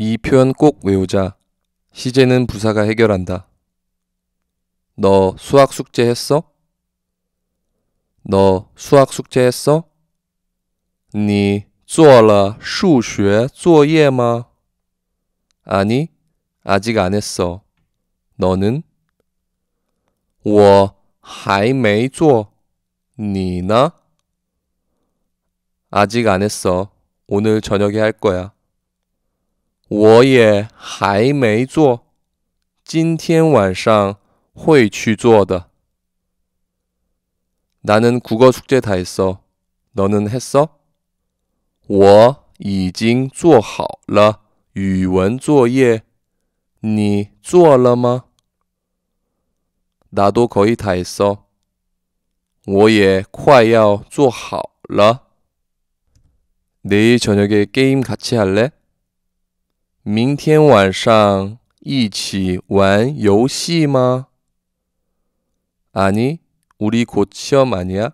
이 표현 꼭 외우자. 시제는 부사가 해결한다. 너 수학 숙제 했어? 너 수학 숙제 했어? 你做了数学作业吗? 아니, 아직 안 했어. 너는? 我还没做.你呢? 아직 안 했어. 오늘 저녁에 할 거야. 我也还没做，今天晚上会去做的。 나는 국어 숙제 다 했어. 너는 했어? 我已经做好了语文作业.你做了吗? 나도 거의 다 했어. 我也快要做好了. 내일 저녁에 게임 같이 할래? 明天晚上一起玩游戏吗？아니우리곧시험아니야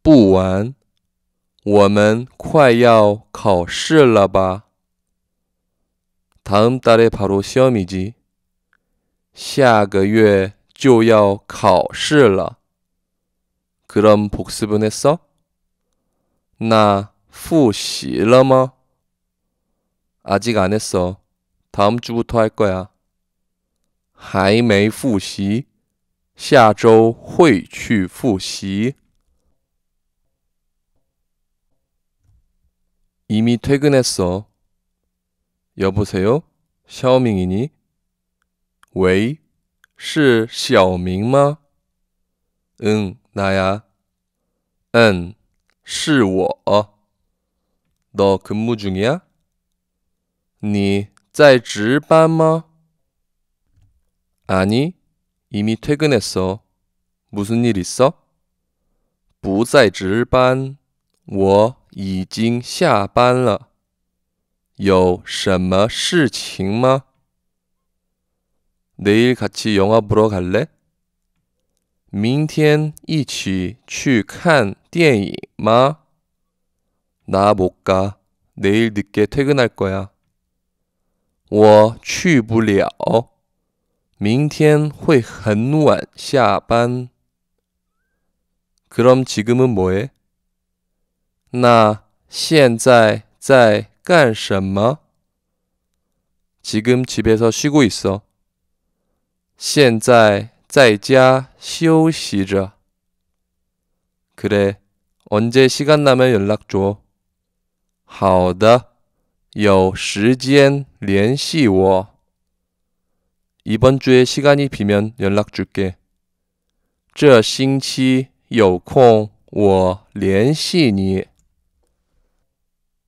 不玩，我们快要考试了吧？다음달에바로시험이지下个月就要考试了。그럼복습은했 어？ 那复习了吗？ 아직 안 했어. 다음 주부터 할 거야. 还没复习.下周会去复习. 이미 퇴근했어. 여보세요? 샤오밍이니? 웨이? 是小明吗? 응, 나야. 응, 是我.너 근무 중이야? 你在值班吗？ 아니, 이미 퇴근했어. 무슨 일 있어? 不在值班.我已经下班了.有什么事情吗? 내일 같이 영화 보러 갈래? 明天一起去看电影吗?나 못 가. 내일 늦게 퇴근할 거야. 我去不了，明天会很晚下班。 그럼 지금은 뭐해? 나现在在干什么? 지금 집에서 쉬고 있어. 现在在家休息着. 그래, 언제 시간 나면 연락 줘. 好的。有时间联系我. 이번 주에 시간이 비면 연락 줄게. 这星期有空我联系你.